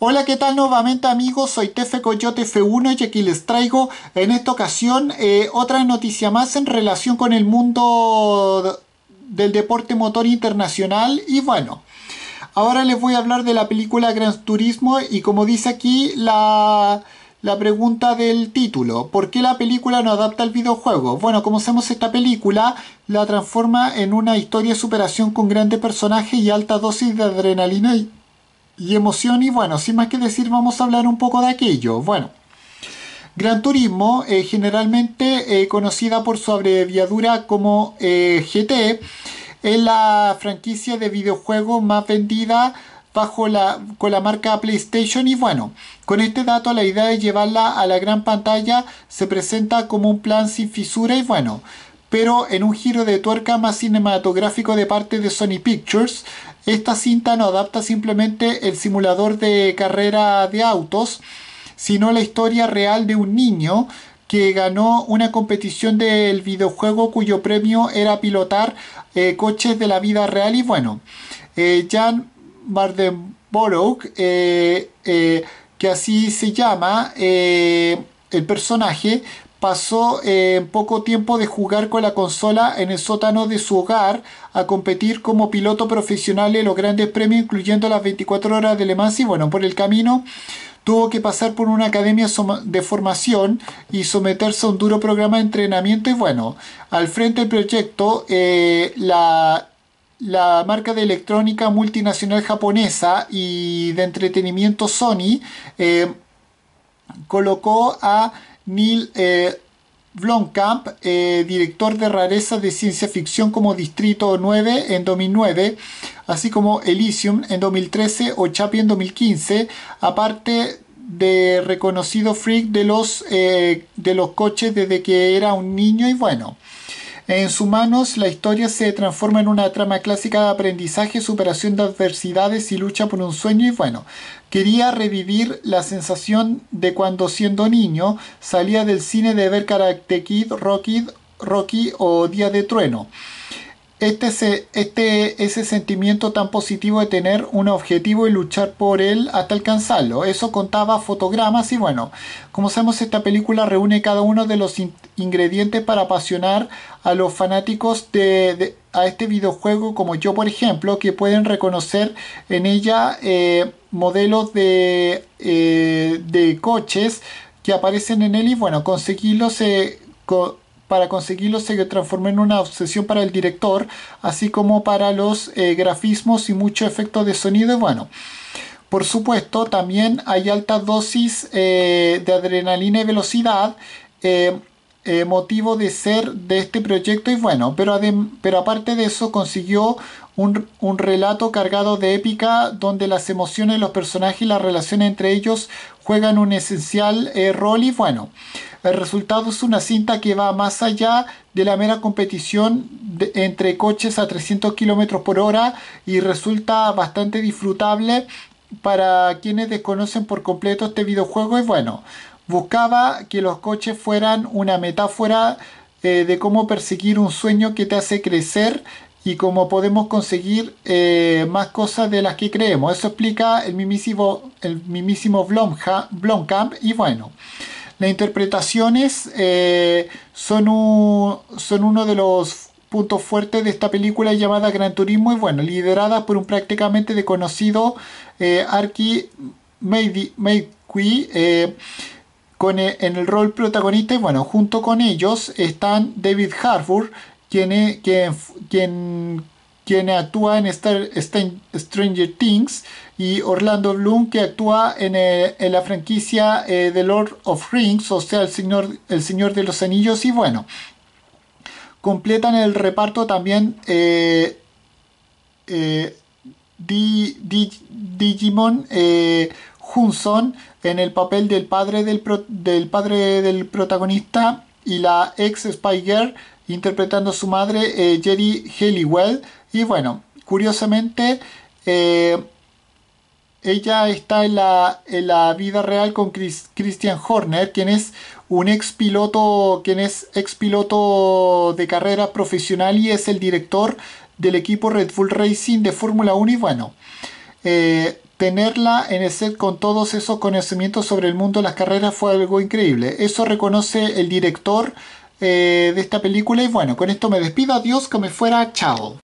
Hola, ¿qué tal nuevamente amigos? Soy Tefe Coyote F1 y aquí les traigo en esta ocasión eh, otra noticia más en relación con el mundo del deporte motor internacional y bueno. Ahora les voy a hablar de la película Gran Turismo y como dice aquí la, pregunta del título, ¿por qué la película no adapta al videojuego? Bueno, como hacemos esta película la transforma en una historia de superación con grandes personajes y alta dosis de adrenalina y y emoción. Y bueno, sin más que decir, vamos a hablar un poco de aquello. Bueno, Gran Turismo, eh, generalmente eh, conocida por su abreviadura como eh, GT, es la franquicia de videojuegos más vendida bajo la, con la marca PlayStation y bueno, con este dato la idea de llevarla a la gran pantalla se presenta como un plan sin fisura y bueno, pero en un giro de tuerca más cinematográfico de parte de Sony Pictures, esta cinta no adapta simplemente el simulador de carrera de autos, sino la historia real de un niño que ganó una competición del videojuego cuyo premio era pilotar eh, coches de la vida real y bueno, eh, Jan Bardenborough, eh, que así se llama el personaje, pasó eh, en poco tiempo de jugar con la consola en el sótano de su hogar a competir como piloto profesional en los grandes premios, incluyendo las 24 horas de Le Mans. Y bueno, por el camino tuvo que pasar por una academia de formación y someterse a un duro programa de entrenamiento. Y bueno, al frente del proyecto, eh, la marca de electrónica multinacional japonesa y de entretenimiento Sony eh, colocó a Neil eh, Blomkamp, eh, director de rareza de Ciencia Ficción como Distrito 9 en 2009, así como Elysium en 2013 o Chapi en 2015, aparte de reconocido freak eh, de los coches desde que era un niño y bueno. En sus manos, la historia se transforma en una trama clásica de aprendizaje, superación de adversidades y lucha por un sueño. Y bueno, quería revivir la sensación de cuando siendo niño salía del cine de ver Karate Kid, Rocky, Rocky o Día de Trueno. Este, este, ese sentimiento tan positivo de tener un objetivo y luchar por él hasta alcanzarlo. Eso contaba fotogramas y bueno, como sabemos esta película reúne cada uno de los ingredientes para apasionar a los fanáticos de, a este videojuego como yo por ejemplo, que pueden reconocer en ella eh, modelos de, eh, de coches que aparecen en él y bueno, conseguirlos... Eh, para conseguirlo se transformó en una obsesión para el director, así como para los eh, grafismos y mucho efecto de sonido. Bueno, por supuesto, también hay altas dosis eh, de adrenalina y velocidad. Eh, eh, motivo de ser de este proyecto y bueno, pero, pero aparte de eso consiguió un, relato cargado de épica donde las emociones de los personajes y la relación entre ellos juegan un esencial eh, rol y bueno, el resultado es una cinta que va más allá de la mera competición entre coches a 300 km por hora y resulta bastante disfrutable para quienes desconocen por completo este videojuego y bueno, buscaba que los coches fueran una metáfora eh, de cómo perseguir un sueño que te hace crecer y cómo podemos conseguir eh, más cosas de las que creemos. Eso explica el mimísimo el Blomkamp y bueno. Las interpretaciones eh, son, uno de los puntos fuertes de esta película llamada Gran Turismo y bueno, liderada por un prácticamente desconocido Arki Meidqui. E, en el rol protagonista y bueno, junto con ellos están David Harbour, quien, e, actúa en Stranger Things y Orlando Bloom que actúa en, eh, la franquicia eh, The Lord of Rings, o sea, el señor, el señor de los Anillos y bueno, completan el reparto también eh, Digimon en el papel del padre del, padre del protagonista y la ex Spy Girl interpretando a su madre eh, Jerry Halliwell. Y bueno, curiosamente, eh, ella está en la, la, vida real con Christian Horner, quien es un ex piloto, quien es ex piloto de carrera profesional y es el director del equipo Red Bull Racing de Fórmula 1. Y bueno, eh, tenerla en el set con todos esos conocimientos sobre el mundo de las carreras fue algo increíble. Eso reconoce el director eh, de esta película. Y bueno, con esto me despido. Adiós, que me fuera. Chao.